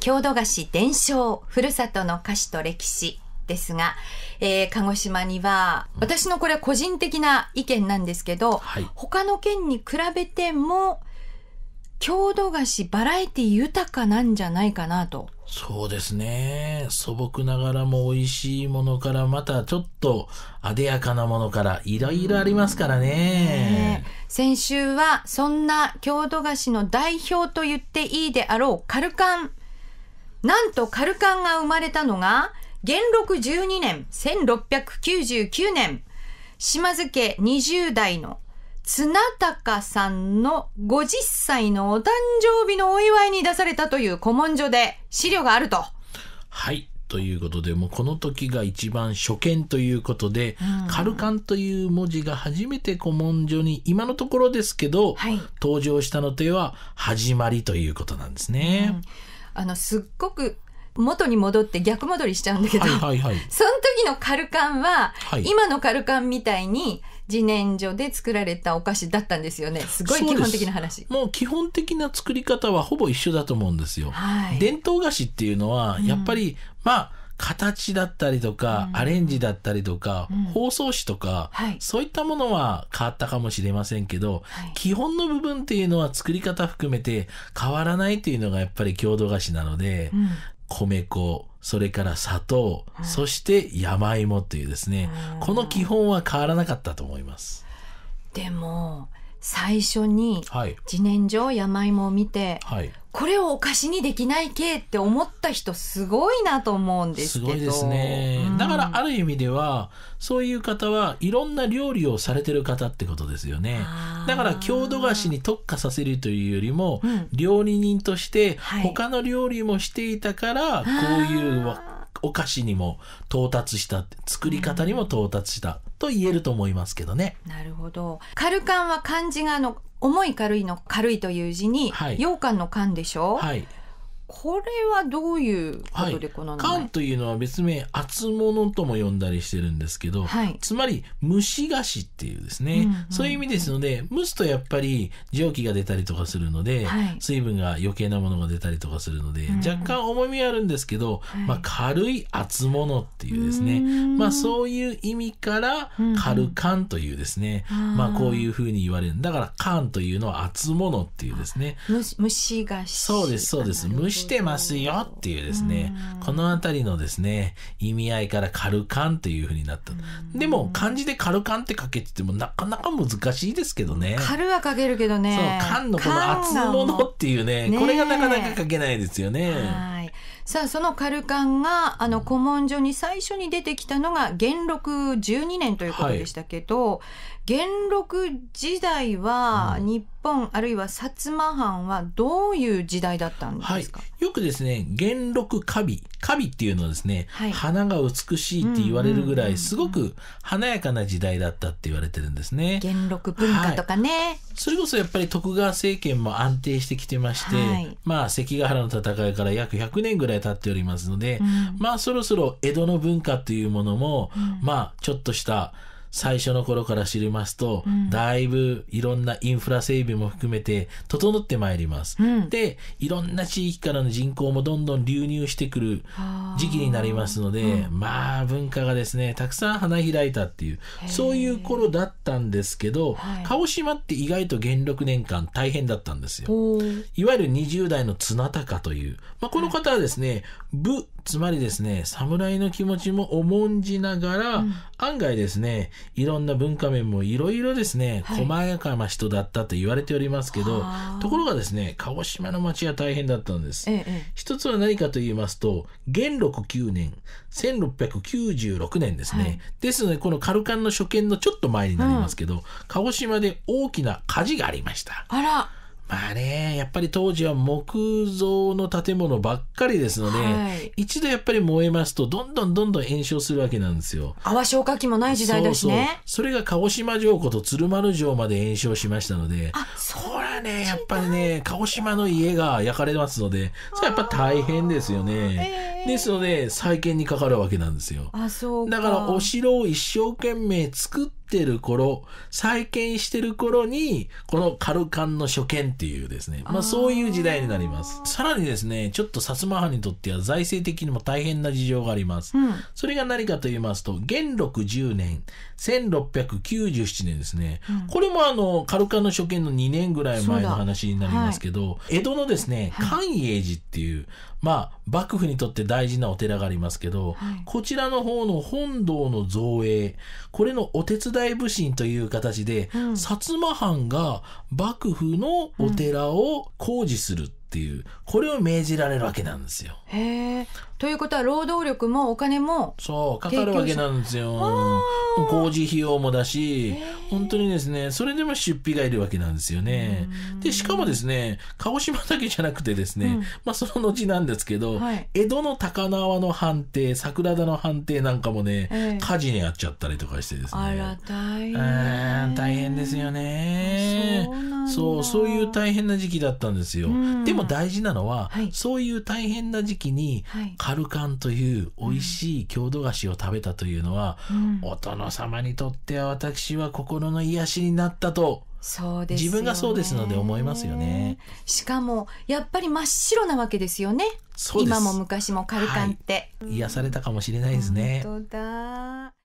郷土菓子伝承、ふるさとの菓子と歴史ですが、えー、鹿児島には、私のこれ個人的な意見なんですけど、はい、他の県に比べても、郷土菓子バラエティ豊かなんじゃないかなと。そうですね。素朴ながらも美味しいものから、またちょっとあでやかなものから、いろいろありますからね。ね先週は、そんな郷土菓子の代表と言っていいであろう、カルカンなんとカルカンが生まれたのが、元禄12年、1699年、島津家20代の綱高さんの50歳のお誕生日のお祝いに出されたという古文書で資料があると。はい。ということで、もうこの時が一番初見ということで、うん、カルカンという文字が初めて古文書に、今のところですけど、はい、登場したのでは始まりということなんですね。うんあのすっごく元に戻って逆戻りしちゃうんだけど、はいはい、その時のカルカンは、はい、今のカルカンみたいに自然薯で作られたお菓子だったんですよねすごい基本的な話もう基本的な作り方はほぼ一緒だと思うんですよ、はい、伝統菓子っていうのはやっぱり、うん、まあ形だったりとか、アレンジだったりとか、包装紙とか、そういったものは変わったかもしれませんけど、基本の部分っていうのは作り方含めて変わらないっていうのがやっぱり郷土菓子なので、米粉、それから砂糖、そして山芋っていうですね、この基本は変わらなかったと思います。でも最初に自然薯山芋を見て、はい、これをお菓子にできない系って思った人すごいなと思うんですけどすごいですね、うん、だからある意味ではそういう方はいろんな料理をされてる方ってことですよねだから郷土菓子に特化させるというよりも、うん、料理人として他の料理もしていたから、こういうお菓子にも到達した作り方にも到達したと言えると思いますけどね。うん、なるほど。カルカンは漢字があの重い軽いの軽いという字に、はい、羊羹の缶でしょ、はい、これはどういうことでこの名前、はい、というのは別名厚物とも呼んだりしてるんですけど、はい、つまり蒸し菓子っていうですね、うんうん、そういう意味ですので蒸すとやっぱり蒸気が出たりとかするので、はい、水分が余計なものが出たりとかするので、うん、若干重みあるんですけど、まあ、軽い厚物っていうですね、まあ、そういう意味から軽缶というですね、うんうん、まあ、こういうふうに言われるだから缶というのは厚物っていうですね蒸し菓子そうですそうです蒸ししてますよっていうですね、この辺りのですね、意味合いからカルカンというふうになった。でも、漢字でカルカンって書けててもなかなか難しいですけどね。カルは書けるけどね。そう、カンのこの厚物っていうね、ねこれがなかなか書けないですよね。はいさあそのカルカンがあの古文書に最初に出てきたのが元禄12年ということでしたけど、は元禄時代は日本、あるいは薩摩藩はどういう時代だったんですか、はい、よくですね元禄カビカビっていうのはですね、はい、花が美しいって言われるぐらいすごく華やかな時代だったって言われてるんですね元禄文化とかね、はい、それこそやっぱり徳川政権も安定してきてまして、まあ関ヶ原の戦いから約100年ぐらい経っておりますので、うん、まあそろそろ江戸の文化というものも、うん、まあちょっとした最初の頃から知りますと、うん、だいぶいろんなインフラ整備も含めて整ってまいります。うん、でいろんな地域からの人口もどんどん流入してくる時期になりますので、うん、まあ文化がですねたくさん花開いたっていうそういう頃だったんですけど、はい、鹿児島って意外と元禄年間大変だったんですよ。いわゆる20代の綱高という、まあ、この方はですね、はい、武つまりですね、侍の気持ちも重んじながら、うん、案外ですね、いろんな文化面もいろいろですね、はい、細やかな人だったと言われておりますけど、ところがですね、鹿児島の町は大変だったんです。ええ、一つは何かと言いますと、元禄9年、1696年ですね。はい、ですので、このカルカンの初見のちょっと前になりますけど、うん、鹿児島で大きな火事がありました。あらまあね、やっぱり当時は木造の建物ばっかりですので、はい、一度やっぱり燃えますと、どんどんどんどん延焼するわけなんですよ。泡消火器もない時代だしね。そうそうそれが鹿児島城湖と鶴丸城まで延焼しましたので、あ、そうあね、やっぱりね、鹿児島の家が焼かれますので、それやっぱ大変ですよね。えー、ですので、再建にかかるわけなんですよ。あ、そうだからお城を一生懸命作ってる頃、再建してる頃に、このカルカンの初見っていうですね、まあそういう時代になります。さらにですね、ちょっと薩摩藩にとっては財政的にも大変な事情があります。うん、それが何かと言いますと、元禄10年、1697年ですね、うん、これもあの、カルカンの初見の2年ぐらいい前の話になりますけど、はい、江戸のですね、寛永寺っていう、まあ、幕府にとって大事なお寺がありますけど、はい、こちらの方の本堂の造営、これのお手伝い武神という形で、うん、薩摩藩が幕府のお寺を工事する。うんっていうこれを命じられるわけなんですよ。へということは労働力もお金もそうかかるわけなんですよ。工事費用もだし本当にですねそれでも出費がいるわけなんですよね。でしかもですね鹿児島だけじゃなくてですね、うん、まあその後なんですけど、はい、江戸の高輪の判定桜田の判定なんかもね、火事にあっちゃったりとかしてですね。あら大変、大変ですよね。そうなんそうそういう大変な時期だったんですよ、うん、でも大事なのは、はい、そういう大変な時期に、はい、カルカンという美味しい郷土菓子を食べたというのは、うん、お殿様にとっては私は心の癒しになったとそうです、ね、自分がそうですので思いますよねしかもやっぱり真っ白なわけですよね今も昔もカルカンって、はい、癒されたかもしれないですね、本当だ